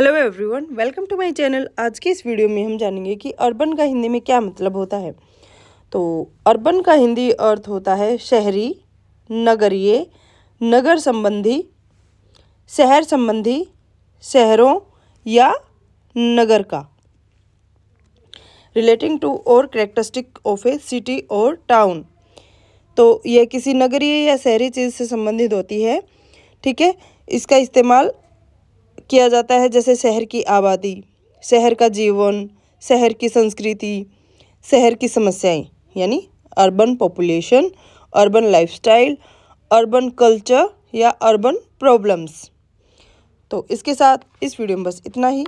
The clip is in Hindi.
hello everyone welcome to my channel आज की इस वीडियो में हम जानेंगे कि अर्बन का हिंदी में क्या मतलब होता है तो अर्बन का हिंदी अर्थ होता है शहरी नगरीय नगर संबंधी शहर संबंधी शहरों या नगर का रिलेटिंग टू और करेक्टरिस्टिक ऑफ ए सिटी और टाउन तो यह किसी नगरीय या शहरी चीज़ से संबंधित होती है ठीक है इसका इस्तेमाल किया जाता है जैसे शहर की आबादी शहर का जीवन शहर की संस्कृति शहर की समस्याएं यानी urban population urban lifestyle urban culture या अर्बन प्रॉब्लम्स तो इसके साथ इस वीडियो में बस इतना ही